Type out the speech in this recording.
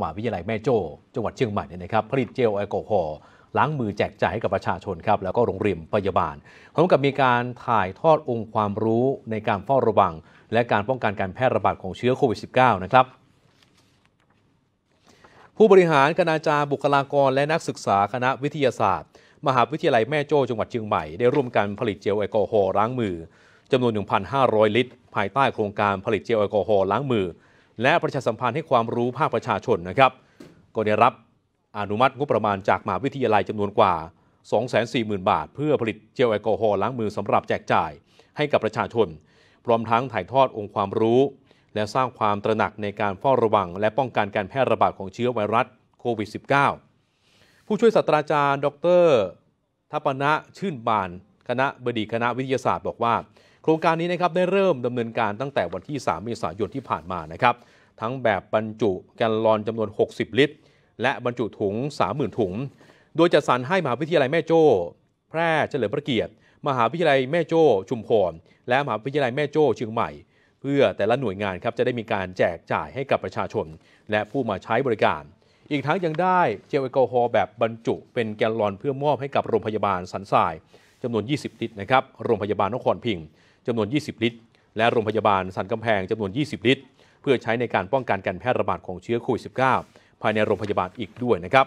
มหาวิทยาลัยแม่โจ้ จังหวัดเชียงใหม่เนี่ยนะครับผลิตเจลแอลกอฮอล์ล้างมือแจกจ่ายให้กับประชาชนครับ แล้วก็โรงเรียนพยาบาล พร้อมกับมีการถ่ายทอดองค์ความรู้ในการเฝ้าระวังและการป้องกันการแพร่ระบาดของเชื้อโควิด -19 นะครับ ผู้บริหารคณาจารย์บุคลากรและนักศึกษาคณะวิทยาศาสตร์ มหาวิทยาลัยแม่โจ้จังหวัดเชียงใหม่ได้ร่วมกันผลิตเจลแอลกอฮอล์ล้างมือจำนวน1,500 ลิตรภายใต้โครงการผลิตเจลแอลกอฮอล์ล้างมือและประชาสัมพันธ์ให้ความรู้ภาคประชาชนนะครับ ก็ได้รับอนุมัติงบประมาณจากมหาวิทยาลัยจำนวนกว่า 240,000 บาทเพื่อผลิตเจลแอลกอฮอล์ล้างมือสำหรับแจกจ่ายให้กับประชาชน พร้อมทั้งถ่ายทอดองค์ความรู้ และสร้างความตระหนักในการเฝ้าระวัง และป้องกันการแพร่ระบาดของเชื้อไวรัสโควิด -19 ผู้ช่วยศาสตราจารย์ ดรทัปนะชื่นบาน คณะบดีคณะวิทยาศาสตร์บอกว่าโครงการนี้นะครับได้เริ่มดำเนินการตั้งแต่วันที่ 3 เมษายนที่ผ่านมานะครับทั้งแบบบรรจุแกลลอนจำนวน 60 ลิตร และบรรจุถุง 30,000 ถุง โดยจัดสรรให้ มหาวิทยาลัยแม่โจ้แพร่เฉลิมพระเกียรติมหาวิทยาลัยแม่โจ้ ชุมพร และมหาวิทยาลัยแม่โจ้เชียงใหม่ เพื่อแต่ละหน่วยงานครับจะได้มีการแจกจ่ายให้กับประชาชนและผู้มาใช้บริการ อีกทั้งยังได้เจลแอลกอฮอล์แบบบรรจุ เป็นแกลลอนเพื่อมอบให้กับโรงพยาบาลสันทรายจำนวน 20 ลิตรนะครับโรงพยาบาลนครพิงค์จำนวน 20 ลิตร และโรงพยาบาลสันกำแพงจำนวน 20 ลิตร เพื่อใช้ในการป้องกันการแพร่ระบาดของเชื้อโควิด -19 ภายในโรงพยาบาลอีกด้วยนะครับ